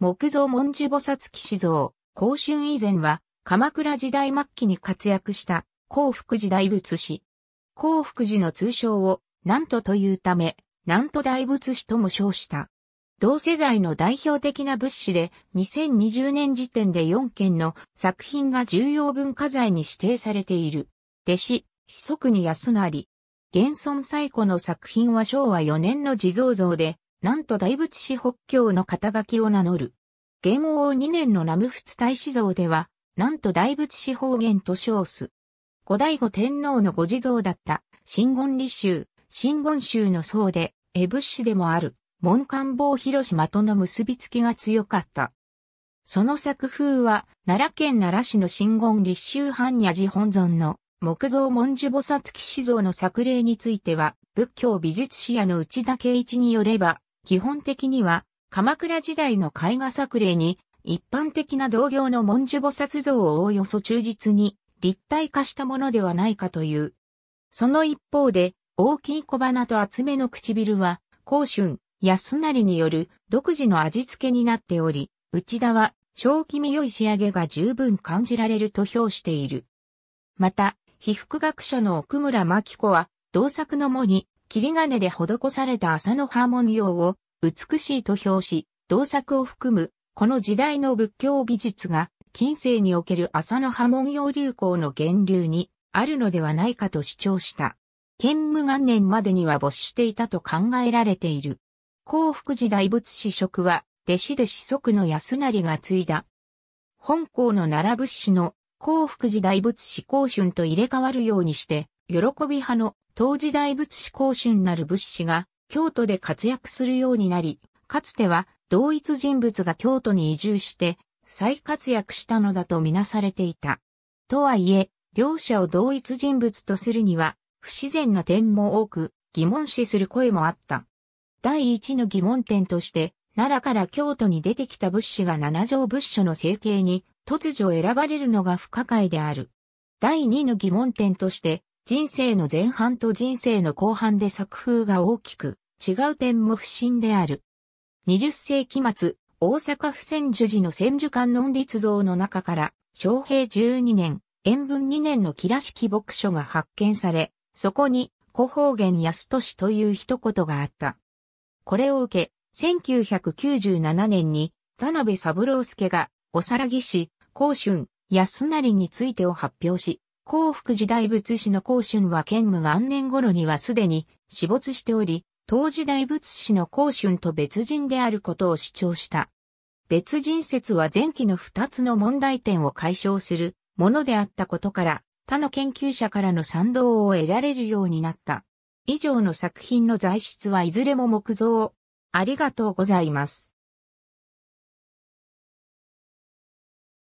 木造文殊菩薩騎士像、公春以前は、鎌倉時代末期に活躍した、幸福寺大仏師。幸福寺の通称を、なんとというため、なんと大仏師とも称した。同世代の代表的な仏師で、2020年時点で4件の作品が重要文化財に指定されている。弟子、に安なり。現存最古の作品は昭和4年の地蔵像で、なんと大仏師北京の肩書きを名乗る。元王2年の南仏大師像では、なんと大仏師方言と称す。後醍醐天皇のご地蔵だった、新言理宗、新言宗の僧で、絵仏師でもある、門官房広島との結びつきが強かった。その作風は、奈良県奈良市の新言立宗般若寺本尊の木造文殊菩薩騎士像の作例については、仏教美術史屋の内田圭一によれば、基本的には、鎌倉時代の絵画作例に、一般的な同業の文殊菩薩像をおおよそ忠実に立体化したものではないかという。その一方で、大きい小鼻と厚めの唇は、甲春、安成による独自の味付けになっており、内田は正気味良い仕上げが十分感じられると評している。また、被覆学者の奥村紀子は、同作の藻に切り金で施された麻の波紋様を美しいと評し、動作を含む、この時代の仏教美術が、近世における麻の波紋様流行の源流にあるのではないかと主張した。建武元年までには没していたと考えられている。幸福寺大仏師職は、弟子で子息の安成が継いだ。本校の奈良仏師の幸福寺大仏師公春と入れ替わるようにして、喜び派の当時大仏師公春なる仏師が京都で活躍するようになり、かつては同一人物が京都に移住して再活躍したのだとみなされていた。とはいえ、両者を同一人物とするには不自然な点も多く疑問視する声もあった。第一の疑問点として、奈良から京都に出てきた仏師が七条仏書の成形に突如選ばれるのが不可解である。第二の疑問点として、人生の前半と人生の後半で作風が大きく、違う点も不審である。20世紀末、大阪府千住寺の千住観音立像の中から、昭平12年、延文2年の木らしき牧書が発見され、そこに、古方言安利という一言があった。これを受け、1997年に、田辺三郎介が、おさらぎし、甲春、安成についてを発表し、幸福時代仏師の幸春は兼務元年頃にはすでに死没しており、当時大仏師の幸春と別人であることを主張した。別人説は前期の二つの問題点を解消するものであったことから、他の研究者からの賛同を得られるようになった。以上の作品の材質はいずれも木造。ありがとうございます。